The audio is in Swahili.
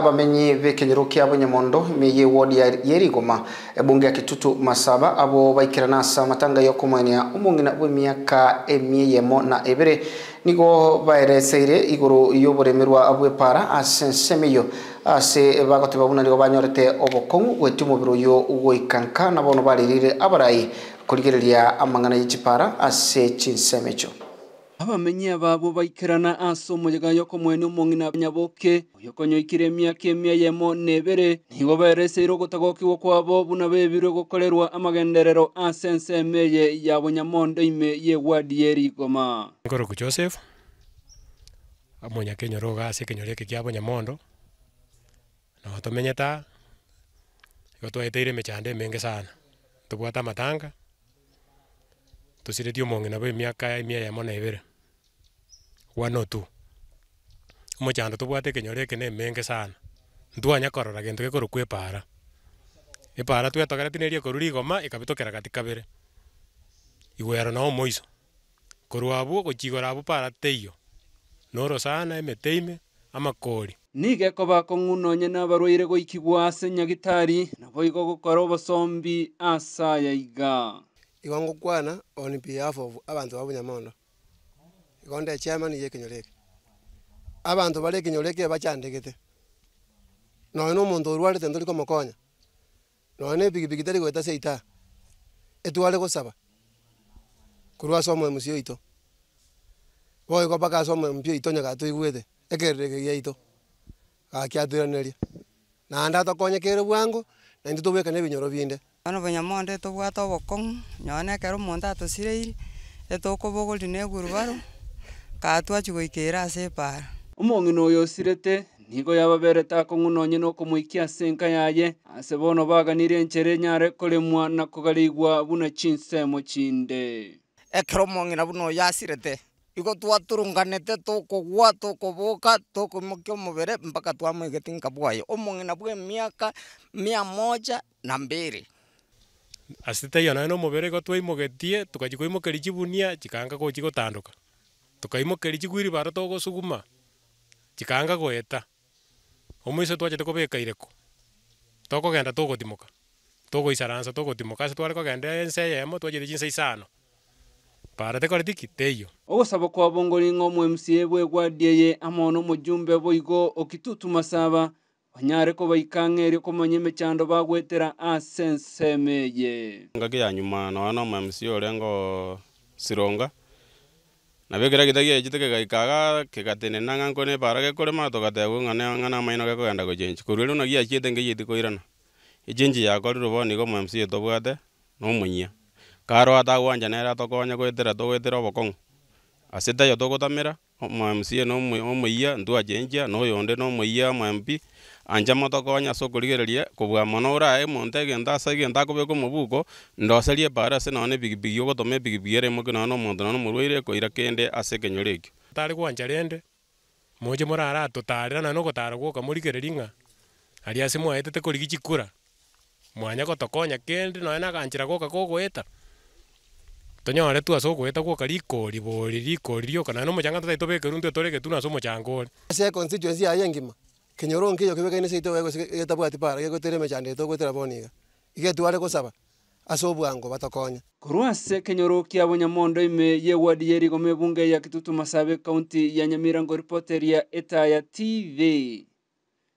abamenyi b'ekinyiro kya bunyamondo miyi wodi ya yerigoma ebunge ya kitutu masaba abo baikira nasa matanga yokumwenia omung'ina bw'emyaka emyei emo na ebere nigo baereseire iguru y'oboremi rwa bw'epara ase ensemiyo ase bagotiba buna nigo banyorete obokong'u gweti omobiri oyo goikanka nabono barerire abarayi kurigereria amang'ana yichipara ase chinsemecho abamenyi ababo baikerana asomoyaga yoko mwene omong'ina nyaboke oyokonyo ikire emiaka emia yemo nebere nigo bereseire ogotagokiwa kwabo buna bebirwe gokorerwa amagenderero ase ensemo eye ya bonyamondo ime ye yewadi yerigoma nkoroku joseph amonya kenyoro iga ase ekenyoro eke kia bonyamondo no tomenyeta igo twaeteire emechando emenge sana tobwate amatanga tosiretie omong'ina bwa emiaka emia yamo na ebere tu omochando tobwate ekenyoro eke na emenge sana ntwanya korora gento gekorwa kwa epara epara twetogereti neri ekorwa rigoma ekabetokera gati kabere igwero na omoiso korwa abwo gochigora abwo para teiyo norosana emete ime amakori niga ekoba kong'unonya n'abarwaire goikigwa ase nyagitari nabo igo gokora obosombi ase yaiga igo ngokwana on behalf of abanto babonyamondo igonde chairman ye kinyoleke abantu bari kinyoleke bachandegete noe no mundu urwarite ndori komokonya noe ne bigibigi tari gweta seita etware gusaba kurwa somo musio ito boe ko baka somo mpio ito nyaga tuigwete ekereregeria ito gakiatwiraneria naanda tokonyekere bwango na intu tubwekane ebinyoro binde bono bonya monde tobwate obokong'u nyoone ekero omonto atosireiri etokobogori na eguru baro katwachwe ikera ase para omong'ina oyosirete nigo yababerete akong'una onye na okomoikia ase enka yaye ase bono baganire enchere nyare koremwa na kogareigwa buna chinsemo chinde ekero omong'ina buna oyo asirete igo twaturunganete tokogwa tokoboka tokomokia omobere mpaka twamoegete nka bwaye omong'ina bwa emiaka mia moja na mbiri asitaiyo naye na omobere igo twaimogetie tukachikoimokeria chibunia chikanga gochigotandoka tukaimokeri chigwiri bara togosuguma chikanga goeta omwiso twachete kobekaire ku tokogenda togotimoka togoisaransa togotimoka ase tware kogenda ense eyemo twachete chinsa isano para tekore tiki teiyo ogosaba kwabongori ng'a omo mca bwegwadia eye amono na omojumbe boigo okitutumasaba banyare kobaikang'a erio komanya emechando bagwetera ase ensemo eye engaki ya nyuma noa na omo mca orengo sironga nabio bä kä ra gä tagia njä tä kä gaikaga kä gatene na ng'anko nä bara gä kå rä ma tå ng'ana maino gekå genda gå chenji kå rä rä no giaciä te ngä yä tikå irana ichenji yakorirwo go mwa mc bwate no må nyia karwa atagwanja nera tå konya gwä tä ra tå gwä tä ra å bokong'u acä tayo tå gå tamä ra mwa mc no må iya ntu no yå no må iya anja motoka onyaso okorigereria kobua mono orae omonto egento ase egento akobeka omobuko ndoserie ebara ase noone ebigibigi ogotoma ebigibigi eremo ki noone omonto noone omorwaire koira kende ase ekenyoro ekio tare goancha rende moche morara atotarera naende ogotara gwoka morigereria ng'a aria ase mwaetete korigi chikura mwanya gotokonya kende nonya na aganchera goka gogoeta tonyore tu ase ogoeta gwoka rikori bori rikori rioka naende omochanga totari tobekeruntu etore egetu na ase omochanga ore ase constituency yaye engima kenyoro kinyoron kiyo kibekaine seito wego getabwati para gegotere mechandete ogwetera boniga igetware gosaba ase obwango batokonya korwa ase kenyoro kia bonyamondo ime ye wadi ye rigo mebunge ya kitutu masabe kaunti ya nyamirango ripoteria etaya tv